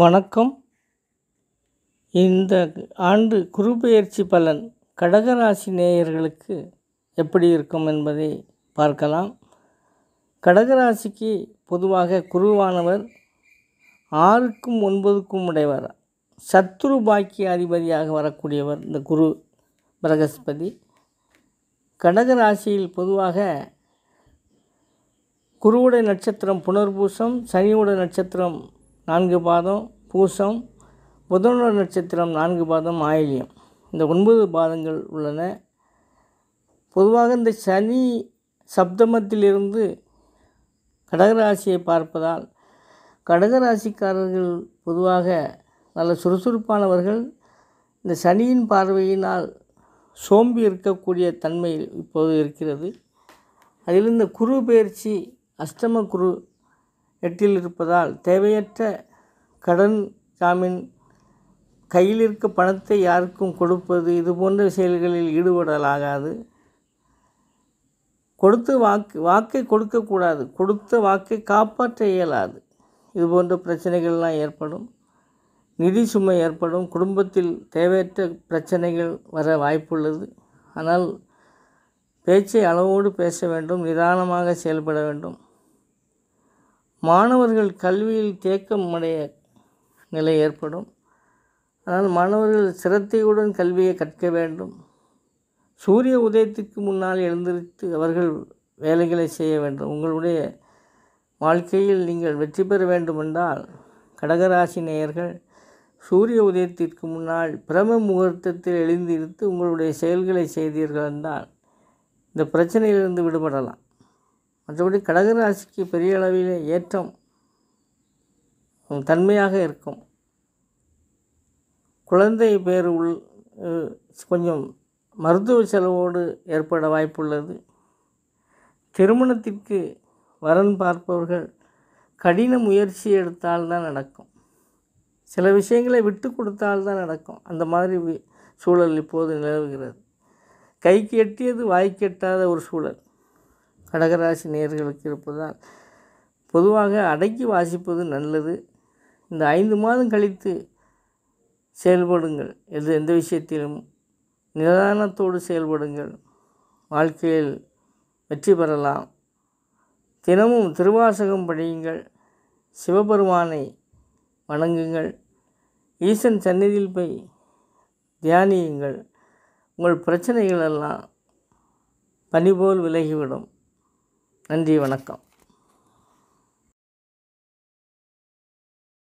வணக்கம் இந்த ஆண்டு குரு பெயர்ச்சி பலன் கடகராசி நேயர்களுக்கு எப்படி இருக்கும் என்பதை பார்க்கலாம் கடகராசிக்கு பொதுவாக குருவானவர் ஆறுக்கும் ஒன்பதுக்கும் உடையவர் சத்துரு பாக்கிய அதிபதியாக வரக்கூடியவர் இந்த குரு பிரகஸ்பதி கடகராசியில் பொதுவாக குருவுடைய நட்சத்திரம் புனர்பூசம் சனியுடைய நட்சத்திரம் நான்கு பாதம் பூசம் புதன நட்சத்திரம் நான்கு பாதம் ஆயிலியம் இந்த ஒன்பது பாதங்கள் உள்ளன பொதுவாக இந்த சனி சப்தமத்திலிருந்து கடகராசியை பார்ப்பதால் கடகராசிக்காரர்கள் பொதுவாக நல்ல சுறுசுறுப்பானவர்கள் இந்த சனியின் பார்வையினால் சோம்பி இருக்கக்கூடிய தன்மை இப்போது இருக்கிறது அதிலிருந்து குரு பயிற்சி அஷ்டம குரு எட்டில் இருப்பதால் தேவையற்ற கடன் ஜாமீன் கையில் இருக்க பணத்தை யாருக்கும் கொடுப்பது இது போன்ற செயல்களில் ஈடுபடலாகாது கொடுத்து வாக்கு வாக்கை கொடுக்கக்கூடாது கொடுத்த வாக்கை காப்பாற்ற இயலாது இது போன்ற பிரச்சனைகள்லாம் ஏற்படும் நிதி சுமை ஏற்படும் குடும்பத்தில் தேவையற்ற பிரச்சனைகள் வர வாய்ப்புள்ளது ஆனால் பேச்சை அளவோடு பேச வேண்டும் நிதானமாக செயல்பட வேண்டும் மாணவர்கள் கல்வியில் தேக்கம் அடைய நிலை ஏற்படும் அதனால் மாணவர்கள் சிரத்தையுடன் கல்வியை கற்க வேண்டும் சூரிய உதயத்துக்கு முன்னால் எழுந்திருத்து அவர்கள் வேலைகளை செய்ய வேண்டும் உங்களுடைய வாழ்க்கையில் நீங்கள் வெற்றி பெற வேண்டுமென்றால் கடகராசி நேயர்கள் சூரிய உதயத்திற்கு முன்னால் பிரம முகூர்த்தத்தில் எழுந்திருத்து உங்களுடைய செயல்களை செய்தீர்கள் என்றால் இந்த பிரச்சனையிலிருந்து விடுபடலாம் மற்றபடி கடகராசிக்கு பெரிய அளவில் ஏற்றம் தன்மையாக இருக்கும் குழந்தை பேர் உள் கொஞ்சம் மருத்துவ செலவோடு ஏற்பட வாய்ப்புள்ளது திருமணத்திற்கு வரன் பார்ப்பவர்கள் கடின முயற்சி எடுத்தால்தான் நடக்கும் சில விஷயங்களை விட்டு கொடுத்தால்தான் நடக்கும் அந்த மாதிரி சூழல் இப்போது நிலவுகிறது கைக்கு எட்டியது வாய்க்கு எட்டாத ஒரு சூழல் கடகராசி நேர்களுக்கு இருப்பதால் பொதுவாக அடக்கி வாசிப்பது நல்லது இந்த ஐந்து மாதம் கழித்து செயல்படுங்கள் எது எந்த விஷயத்திலும் நிதானத்தோடு செயல்படுங்கள் வாழ்க்கையில் வெற்றி பெறலாம் தினமும் திருவாசகம் படியுங்கள் சிவபெருமானை வணங்குங்கள் ஈசன் சந்நிதியில் போய் தியானியுங்கள் உங்கள் பிரச்சனைகள் எல்லாம் பனிபோல் விலகிவிடும் நன்றி வணக்கம்